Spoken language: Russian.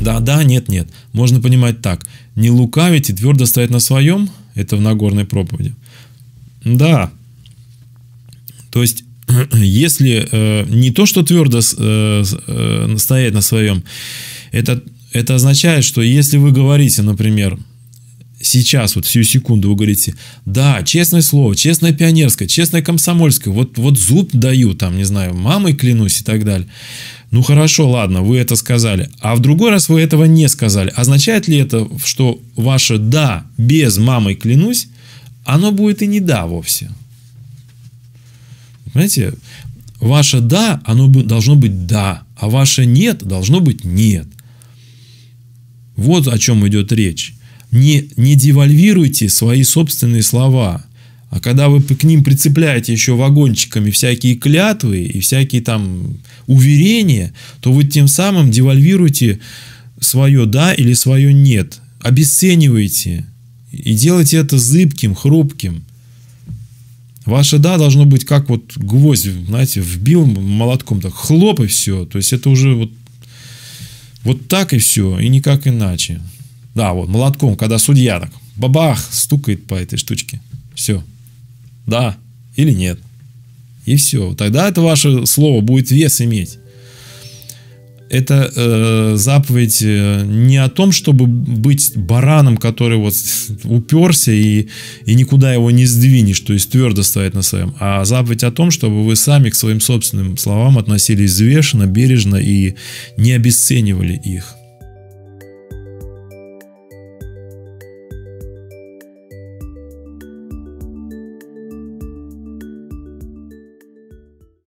Да-да, нет-нет. Можно понимать так. Не лукавить и твердо стоять на своем. Это в Нагорной проповеди. Да. То есть, если э, не то, что твердо э, э, стоять на своем, это, это означает, что если вы говорите, например, сейчас, вот всю секунду вы говорите, да, честное слово, честное пионерское, честное комсомольское, вот, вот зуб даю, там, не знаю, мамой клянусь и так далее. Ну хорошо, ладно, вы это сказали. А в другой раз вы этого не сказали. Означает ли это, что ваше «да» без «мамой клянусь», оно будет и не «да» вовсе? Понимаете? Ваше «да», оно должно быть «да», а ваше «нет» должно быть «нет». Вот о чем идет речь не, не девальвируйте свои собственные слова. А когда вы к ним прицепляете еще вагончиками всякие клятвы и всякие там уверения, то вы тем самым девальвируете свое «да» или свое «нет». Обесцениваете и делайте это зыбким, хрупким. Ваше «да» должно быть как вот гвоздь, знаете, вбил молотком, так хлоп и все. То есть это уже вот, вот так и все, и никак иначе. Да, вот, молотком, когда судья так бабах, стукает по этой штучке. Все. Да или нет. И все. Тогда это ваше слово будет вес иметь. Это э, заповедь э, не о том, чтобы быть бараном, который вот уперся и, и никуда его не сдвинешь, то есть твердо стоит на своем, а заповедь о том, чтобы вы сами к своим собственным словам относились взвешенно, бережно и не обесценивали их.